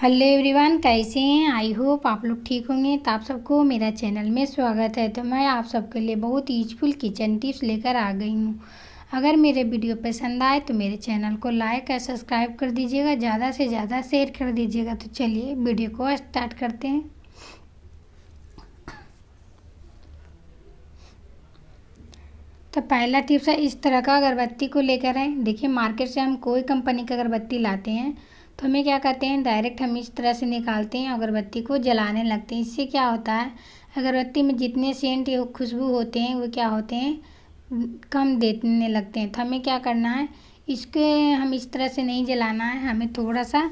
hello everyone कैसे हैं I hope आप लोग ठीक होंगे तो आप सबको मेरा चैनल में स्वागत है तो मैं आप सबके लिए बहुत यूजफुल किचन टिप्स लेकर आ गई हूँ अगर मेरे वीडियो पसंद आए तो मेरे चैनल को लाइक और सब्सक्राइब कर दीजिएगा ज़्यादा से ज़्यादा शेयर कर दीजिएगा तो चलिए वीडियो को स्टार्ट करते हैं तो पहला टिप्स है इस तरह का अगरबत्ती को लेकर आए देखिए मार्केट से हम कोई कंपनी का अगरबत्ती लाते हैं तो हमें क्या करते हैं डायरेक्ट हम इस तरह से निकालते हैं अगरबत्ती को जलाने लगते हैं इससे क्या होता है अगरबत्ती में जितने सेंट खुशबू होते हैं वो क्या होते हैं कम देने लगते हैं तो हमें क्या करना है इसके हम इस तरह से नहीं जलाना है हमें थोड़ा सा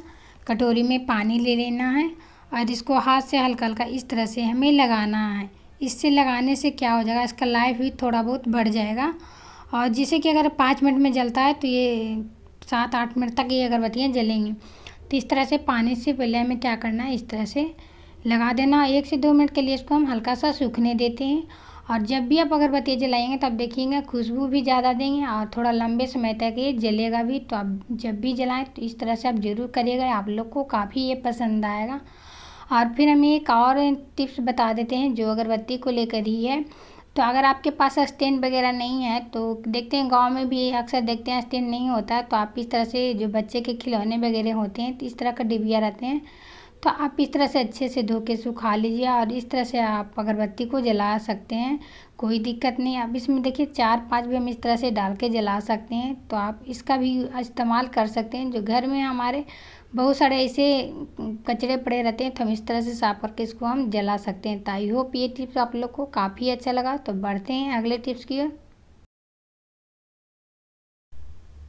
कटोरी में पानी ले लेना है और इसको हाथ से हल्का हल्का इस तरह से हमें लगाना है इससे लगाने से क्या हो जाएगा इसका लाइफ भी थोड़ा बहुत बढ़ जाएगा और जिसे कि अगर पाँच मिनट में जलता है तो ये सात आठ मिनट तक ये अगरबत्तियाँ जलेंगी तो इस तरह से पानी से पहले हमें क्या करना है इस तरह से लगा देना एक से दो मिनट के लिए इसको हम हल्का सा सूखने देते हैं और जब भी आप अगरबत्तियाँ जलाएंगे तब देखिएगा खुशबू भी ज़्यादा देंगे और थोड़ा लंबे समय तक ये जलेगा भी तो आप जब भी जलाएं तो इस तरह से आप ज़रूर करिएगा आप लोग को काफ़ी ये पसंद आएगा और फिर हमें एक और टिप्स बता देते हैं जो अगरबत्ती को लेकर ही है तो अगर आपके पास स्टैंड वगैरह नहीं है तो देखते हैं गांव में भी अक्सर देखते हैं स्टैंड नहीं होता तो आप इस तरह से जो बच्चे के खिलौने वगैरह होते हैं तो इस तरह का डिबिया रहते हैं तो आप इस तरह से अच्छे से धो के सुखा लीजिए और इस तरह से आप अगरबत्ती को जला सकते हैं कोई दिक्कत नहीं आप इसमें देखिए चार पांच भी हम इस तरह से डाल के जला सकते हैं तो आप इसका भी इस्तेमाल कर सकते हैं जो घर में हमारे बहुत सारे ऐसे कचरे पड़े रहते हैं तो हम इस तरह से साफ करके इसको हम जला सकते हैं तो आई होप ये टिप्स आप लोग को काफ़ी अच्छा लगा तो बढ़ते हैं अगले टिप्स की ओर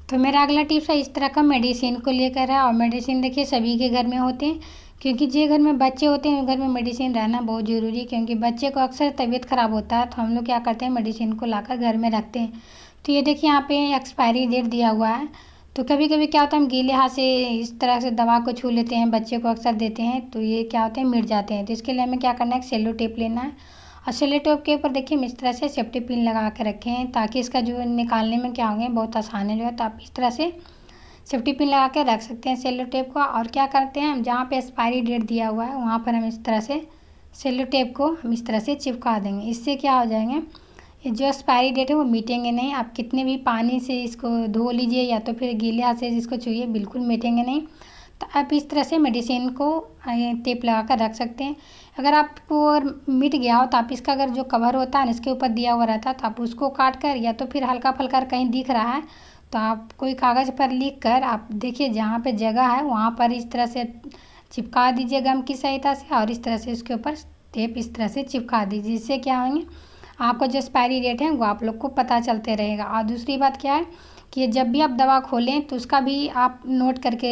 तो मेरा अगला टिप्स है इस तरह का मेडिसिन को लेकर है और मेडिसिन देखिए सभी के घर में होते हैं क्योंकि जे घर में बच्चे होते हैं उन घर में मेडिसिन रहना बहुत ज़रूरी है क्योंकि बच्चे को अक्सर तबीयत ख़राब होता है तो हम लोग क्या करते हैं मेडिसिन को लाकर घर में रखते हैं तो ये देखिए यहाँ पे एक्सपायरी डेट दिया हुआ है तो कभी कभी क्या होता है हम गीले हाथ से इस तरह से दवा को छू लेते हैं बच्चे को अक्सर देते हैं तो ये क्या होते हैं मिट जाते हैं तो इसके लिए हमें क्या करना है सेलो टेप लेना है और सेलो टेप के ऊपर देखिए हम इस तरह से सेफ्टी पिन लगा के रखें ताकि इसका जो निकालने में क्या होंगे बहुत आसान है जो है तो आप इस तरह से सेफ्टी पिन लगा के रख सकते हैं सेलो टेप को और क्या करते हैं हम जहाँ पर एक्सपायरी डेट दिया हुआ है वहाँ पर हम इस तरह से सेलो टेप को हम इस तरह से चिपका देंगे इससे क्या हो जाएंगे जो एक्सपायरी डेट है वो मिटेंगे नहीं आप कितने भी पानी से इसको धो लीजिए या तो फिर गीले हाथ से इसको छूइए बिल्कुल मिटेंगे नहीं तो आप इस तरह से मेडिसिन को टेप लगा कर रख सकते हैं अगर आपको और मिट गया हो तो आप इसका अगर जो कवर होता है इसके ऊपर दिया हुआ रहता है तो आप उसको काट कर या तो फिर हल्का फुल्का कहीं दिख रहा है तो आप कोई कागज़ पर लिख कर आप देखिए जहाँ पे जगह है वहाँ पर इस तरह से चिपका दीजिए गम की सहायता से और इस तरह से उसके ऊपर टेप इस तरह से चिपका दीजिए इससे क्या होंगे आपका जो एक्सपायरी डेट है वो आप लोग को पता चलते रहेगा और दूसरी बात क्या है कि जब भी आप दवा खोलें तो उसका भी आप नोट करके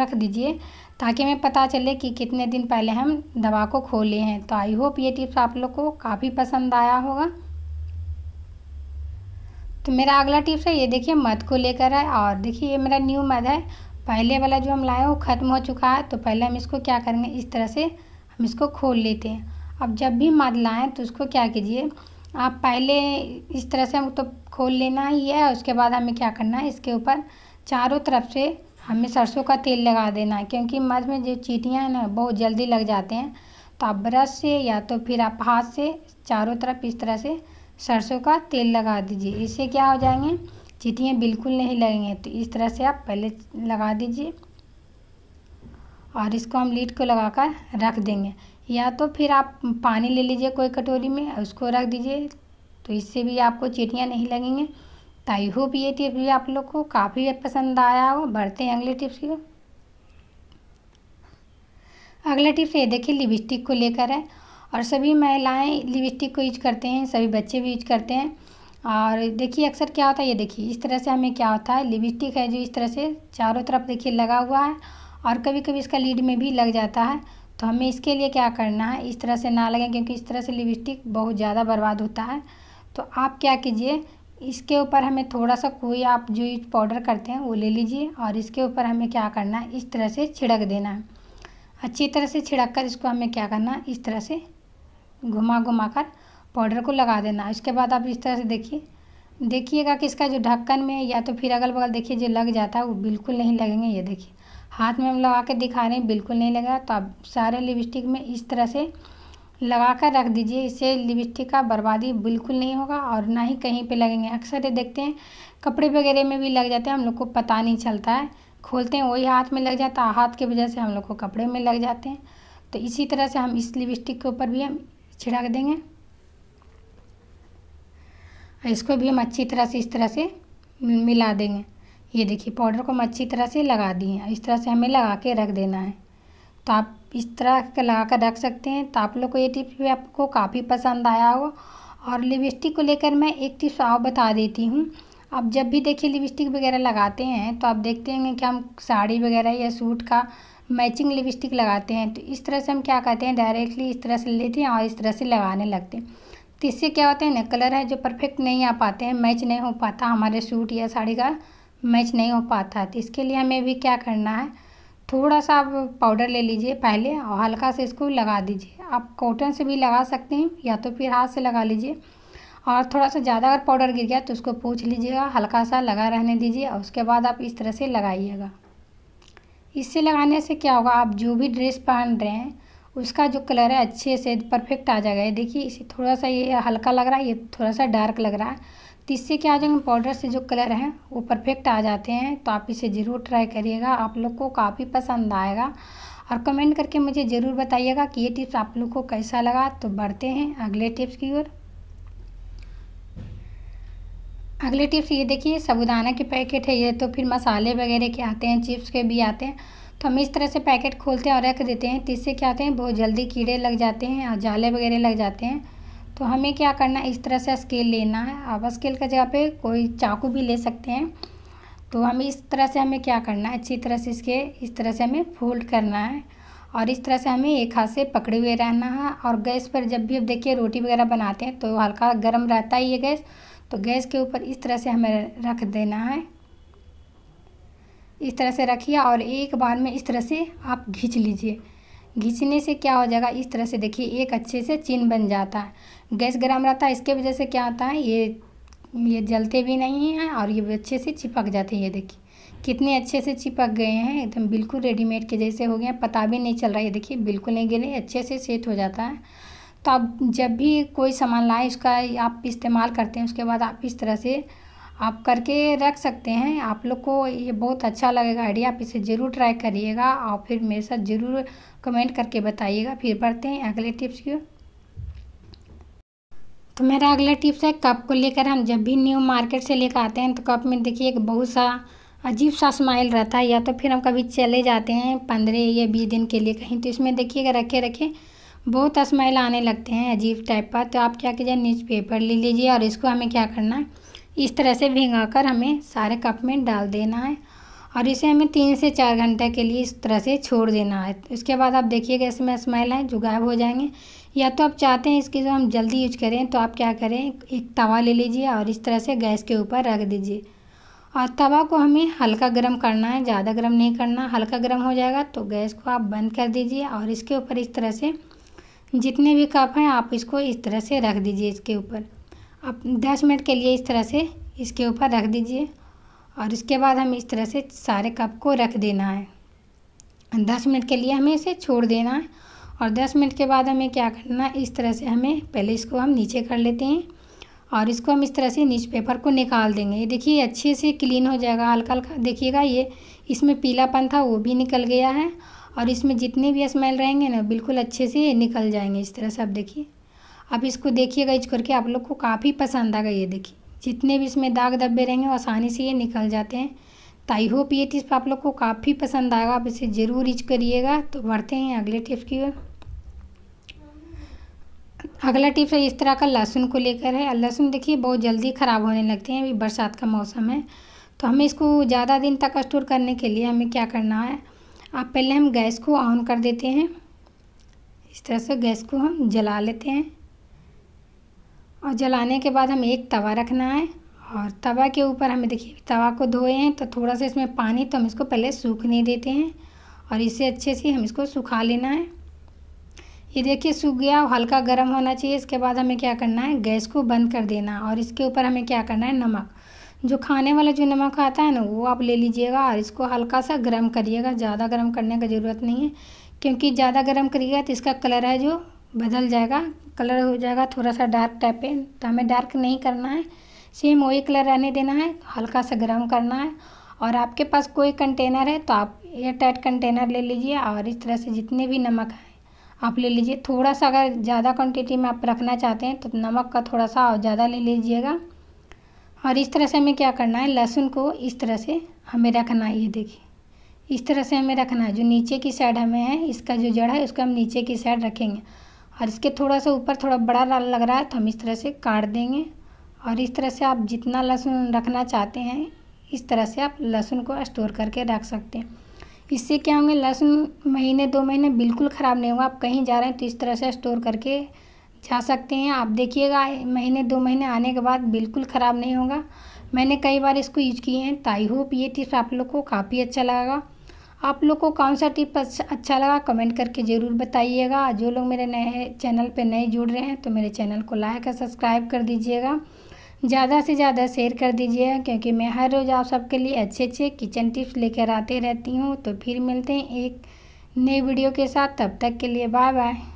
रख दीजिए ताकि हमें पता चले कि कितने दिन पहले हम दवा को खोले हैं तो आई होप ये टिप्स आप लोग को काफ़ी पसंद आया होगा तो मेरा अगला टिप्स है ये देखिए मध को लेकर है और देखिए ये मेरा न्यू मध है पहले वाला जो हम लाए वो ख़त्म हो चुका है तो पहले हम इसको क्या करेंगे इस तरह से हम इसको खोल लेते हैं अब जब भी माद लाएँ तो उसको क्या कीजिए आप पहले इस तरह से हमको तो खोल लेना ही है उसके बाद हमें क्या करना है इसके ऊपर चारों तरफ से हमें सरसों का तेल लगा देना है क्योंकि मध में जो चीटियाँ हैं ना बहुत जल्दी लग जाते हैं तो आप ब्रश से या तो फिर आप हाथ से चारों तरफ इस तरह से सरसों का तेल लगा दीजिए इससे क्या हो जाएंगे चीटियाँ बिल्कुल नहीं लगेंगे तो इस तरह से आप पहले लगा दीजिए और इसको हम लीड को लगाकर रख देंगे या तो फिर आप पानी ले लीजिए कोई कटोरी में उसको रख दीजिए तो इससे भी आपको चीटियाँ नहीं लगेंगे तो आई होप ये टिप भी आप लोग को काफ़ी पसंद आया हो बढ़ते हैं अगले टिप्स की अगला टिप्स ये देखिए लिपस्टिक को लेकर है और सभी महिलाएं लिपस्टिक को यूज करते हैं सभी बच्चे भी यूज करते हैं और देखिए अक्सर क्या होता है ये देखिए इस तरह से हमें क्या होता है लिपस्टिक है जो इस तरह से चारों तरफ देखिए लगा हुआ है और कभी कभी इसका लीड में भी लग जाता है तो हमें इसके लिए क्या करना है इस तरह से ना लगें क्योंकि इस तरह से लिपस्टिक बहुत ज़्यादा बर्बाद होता है तो आप क्या कीजिए इसके ऊपर हमें थोड़ा सा कोई आप जो यूज पाउडर करते हैं वो ले लीजिए और इसके ऊपर हमें क्या करना है इस तरह से छिड़क देना है अच्छी तरह से छिड़क कर इसको हमें क्या करना है इस तरह से घुमा घुमा कर पाउडर को लगा देना इसके बाद आप इस तरह से देखिए देखिएगा कि इसका जो ढक्कन में या तो फिर अगल बगल देखिए जो लग जाता है वो बिल्कुल नहीं लगेंगे ये देखिए हाथ में हम लगा के दिखा रहे हैं बिल्कुल नहीं लगा तो आप सारे लिपस्टिक में इस तरह से लगा कर रख दीजिए इससे लिपस्टिक का बर्बादी बिल्कुल नहीं होगा और ना ही कहीं पे लगेंगे अक्सर ये देखते हैं कपड़े वगैरह में भी लग जाते हैं हम लोग को पता नहीं चलता है खोलते हैं वही हाथ में लग जाता है हाथ की वजह से हम लोग को कपड़े में लग जाते हैं तो इसी तरह से हम इस लिपस्टिक के ऊपर भी हम छिड़क देंगे इसको भी हम अच्छी तरह से इस तरह से मिला देंगे ये देखिए पाउडर को हम अच्छी तरह से लगा दिए हैं इस तरह से हमें लगा के रख देना है तो आप इस तरह का लगा कर रख सकते हैं तो आप लोग को ये टिप्स भी आपको काफ़ी पसंद आया होगा और लिपस्टिक को लेकर मैं एक टिप्स और बता देती हूँ आप जब भी देखिए लिपस्टिक वगैरह लगाते हैं तो आप देखते हैं कि हम साड़ी वगैरह या सूट का मैचिंग लिपस्टिक लगाते हैं तो इस तरह से हम क्या करते हैं डायरेक्टली इस तरह से लेते हैं और इस तरह से लगाने लगते हैं तो इससे क्या होता है ना कलर है जो परफेक्ट नहीं आ पाते हैं मैच नहीं हो पाता हमारे सूट या साड़ी का मैच नहीं हो पाता है तो इसके लिए हमें भी क्या करना है थोड़ा सा आप पाउडर ले लीजिए पहले और हल्का से इसको लगा दीजिए आप कॉटन से भी लगा सकते हैं या तो फिर हाथ से लगा लीजिए और थोड़ा सा ज़्यादा अगर पाउडर गिर गया तो उसको पूछ लीजिएगा हल्का सा लगा रहने दीजिए और उसके बाद आप इस तरह से लगाइएगा इससे लगाने से क्या होगा आप जो भी ड्रेस पहन रहे हैं उसका जो कलर है अच्छे से परफेक्ट आ जाएगा ये देखिए इसे थोड़ा सा ये हल्का लग रहा है ये थोड़ा सा डार्क लग रहा है तो इससे क्या आ जाएंगे पाउडर से जो कलर है वो परफेक्ट आ जाते हैं तो आप इसे ज़रूर ट्राई करिएगा आप लोग को काफ़ी पसंद आएगा और कमेंट करके मुझे ज़रूर बताइएगा कि ये टिप्स आप लोग को कैसा लगा तो बढ़ते हैं अगले टिप्स की ओर अगले टिप्स ये देखिए साबुदाना के पैकेट है ये तो फिर मसाले वगैरह के आते हैं चिप्स के भी आते हैं हम इस तरह से पैकेट खोलते हैं और रख देते हैं तो इससे क्या होते हैं बहुत जल्दी कीड़े लग जाते हैं और जाले वगैरह लग जाते हैं तो हमें क्या करना है इस तरह से स्केल लेना है आप स्केल का जगह पे कोई चाकू भी ले सकते हैं तो हमें इस तरह से हमें क्या करना है अच्छी तरह से इसके इस तरह से हमें फोल्ड करना है और इस तरह से हमें एक हाथ से पकड़े हुए रहना है और गैस पर जब भी आप देखिए रोटी वगैरह बनाते हैं तो हल्का गर्म रहता ही है गैस तो गैस के ऊपर इस तरह से हमें रख देना है इस तरह से रखिए और एक बार में इस तरह से आप घींच लीजिए घींचने से क्या हो जाएगा इस तरह से देखिए एक अच्छे से चिन बन जाता है गैस गर्म रहता है इसके वजह से क्या होता है ये ये जलते भी नहीं हैं और ये अच्छे से चिपक जाते हैं ये देखिए कितने अच्छे से चिपक गए हैं एकदम बिल्कुल रेडीमेड के जैसे हो गए हैं पता भी नहीं चल रहा है देखिए बिल्कुल नहीं गिरे अच्छे से सेट हो जाता है तो आप जब भी कोई सामान लाए उसका आप इस्तेमाल करते हैं उसके बाद आप इस तरह से आप करके रख सकते हैं आप लोग को ये बहुत अच्छा लगेगा आइडिया आप इसे ज़रूर ट्राई करिएगा और फिर मेरे साथ ज़रूर कमेंट करके बताइएगा फिर बढ़ते हैं अगले टिप्स की तो मेरा अगला टिप्स है कप को लेकर हम जब भी न्यू मार्केट से लेकर आते हैं तो कप में देखिए एक बहुत सा अजीब सा स्माइल रहता है या तो फिर हम कभी चले जाते हैं पंद्रह या बीस दिन के लिए कहीं तो इसमें देखिएगा रखे रखे बहुत स्माइल आने लगते हैं अजीब टाइप का तो आप क्या कीजिए न्यूज़पेपर ले लीजिए और इसको हमें क्या करना है इस तरह से भिंगा कर हमें सारे कप में डाल देना है और इसे हमें तीन से चार घंटे के लिए इस तरह से छोड़ देना है उसके बाद आप देखिएगा इसमें स्मेल है जो गायब हो जाएंगे या तो आप चाहते हैं इसकी जो हम जल्दी यूज करें तो आप क्या करें एक तवा ले लीजिए और इस तरह से गैस के ऊपर रख दीजिए और तवा को हमें हल्का गर्म करना है ज़्यादा गर्म नहीं करना हल्का गर्म हो जाएगा तो गैस को आप बंद कर दीजिए और इसके ऊपर इस तरह से जितने भी कप हैं आप इसको इस तरह से रख दीजिए इसके ऊपर अब दस मिनट के लिए इस तरह से इसके ऊपर रख दीजिए और इसके बाद हमें इस तरह से सारे कप को रख देना है दस मिनट के लिए हमें इसे छोड़ देना है और दस मिनट के बाद हमें क्या करना है इस तरह से हमें पहले इसको हम नीचे कर लेते हैं और इसको हम इस तरह से न्यूज पेपर को निकाल देंगे ये देखिए अच्छे से क्लीन हो जाएगा हल्का हल्का देखिएगा ये इसमें पीलापन था वो भी निकल गया है और इसमें जितने भी स्मेल रहेंगे ना बिल्कुल अच्छे से निकल जाएंगे इस तरह से आप देखिए अब इसको देखिएगा इच करके आप लोग को काफ़ी पसंद आ गई ये देखिए जितने भी इसमें दाग धब्बे रहेंगे वो आसानी से ये निकल जाते हैं तो आई होप ये टिप्स आप लोग को काफ़ी पसंद आएगा आप इसे ज़रूर यूज करिएगा तो बढ़ते हैं अगले टिप्स की ओर अगला टिप्स है इस तरह का लहसुन को लेकर है लहसुन देखिए बहुत जल्दी ख़राब होने लगते हैं अभी बरसात का मौसम है तो हमें इसको ज़्यादा दिन तक स्टोर करने के लिए हमें क्या करना है आप पहले हम गैस को ऑन कर देते हैं इस तरह से गैस को हम जला लेते हैं और जलाने के बाद हमें एक तवा रखना है और तवा के ऊपर हमें देखिए तवा को धोए हैं तो थोड़ा सा इसमें पानी तो हम इसको पहले सूखने देते हैं और इसे अच्छे से हम इसको सुखा लेना है ये देखिए सूख गया हल्का गर्म होना चाहिए इसके बाद हमें क्या करना है गैस को बंद कर देना और इसके ऊपर हमें क्या करना है नमक जो खाने वाला जो नमक आता है ना वो आप ले लीजिएगा और इसको हल्का सा गर्म करिएगा ज़्यादा गर्म करने का ज़रूरत नहीं है क्योंकि ज़्यादा गर्म करिएगा तो इसका कलर है जो बदल जाएगा कलर हो जाएगा थोड़ा सा डार्क टाइप पे तो हमें डार्क नहीं करना है सेम वही कलर रहने देना है हल्का सा गर्म करना है और आपके पास कोई कंटेनर है तो आप एयर टाइट कंटेनर ले लीजिए और इस तरह से जितने भी नमक हैं आप ले लीजिए थोड़ा सा अगर ज़्यादा क्वांटिटी में आप रखना चाहते हैं तो नमक का थोड़ा सा और ज़्यादा ले लीजिएगा और इस तरह से हमें क्या करना है लहसुन को इस तरह से हमें रखना है ये देखिए इस तरह से हमें रखना है जो नीचे की साइड हमें है इसका जो जड़ है उसको हम नीचे की साइड रखेंगे और इसके थोड़ा सा ऊपर थोड़ा बड़ा लग रहा है तो हम इस तरह से काट देंगे और इस तरह से आप जितना लहसुन रखना चाहते हैं इस तरह से आप लहसुन को स्टोर करके रख सकते हैं इससे क्या होंगे लहसुन महीने दो महीने बिल्कुल ख़राब नहीं होगा आप कहीं जा रहे हैं तो इस तरह से स्टोर करके जा सकते हैं आप देखिएगा महीने दो महीने आने के बाद बिल्कुल ख़राब नहीं होगा मैंने कई बार इसको यूज किए हैं तो आई होप ये टिप्स आप लोग को काफ़ी अच्छा लगेगा आप लोग को कौन सा टिप अच्छा, अच्छा लगा कमेंट करके ज़रूर बताइएगा जो लोग मेरे नए चैनल पे नए जुड़ रहे हैं तो मेरे चैनल को लाइक और सब्सक्राइब कर दीजिएगा ज़्यादा से ज़्यादा शेयर कर दीजिएगा क्योंकि मैं हर रोज़ आप सबके लिए अच्छे अच्छे किचन टिप्स लेकर आते रहती हूँ तो फिर मिलते हैं एक नई वीडियो के साथ तब तक के लिए बाय बाय